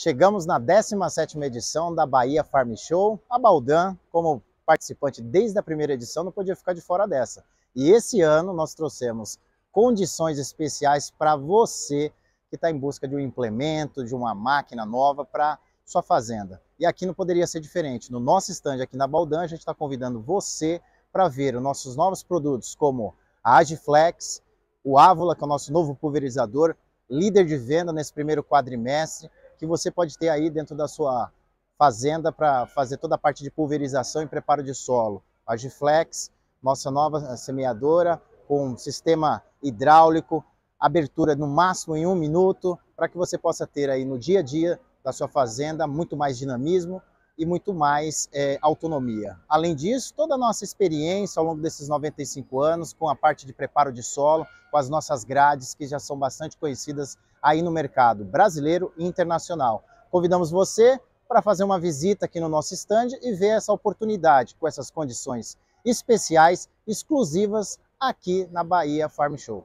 Chegamos na 17ª edição da Bahia Farm Show. A Baldan, como participante desde a primeira edição, não podia ficar de fora dessa. E esse ano nós trouxemos condições especiais para você que está em busca de um implemento, de uma máquina nova para sua fazenda. E aqui não poderia ser diferente. No nosso estande aqui na Baldan, a gente está convidando você para ver os nossos novos produtos, como a Agiflex, o Ávula, que é o nosso novo pulverizador, líder de venda nesse primeiro quadrimestre, que você pode ter aí dentro da sua fazenda para fazer toda a parte de pulverização e preparo de solo. A Giflex, nossa nova semeadora, com um sistema hidráulico, abertura no máximo em um minuto, para que você possa ter aí no dia a dia da sua fazenda muito mais dinamismo e muito mais é, autonomia. Além disso, toda a nossa experiência ao longo desses 95 anos, com a parte de preparo de solo, com as nossas grades, que já são bastante conhecidas aí no mercado brasileiro e internacional. Convidamos você para fazer uma visita aqui no nosso stand e ver essa oportunidade com essas condições especiais, exclusivas aqui na Bahia Farm Show.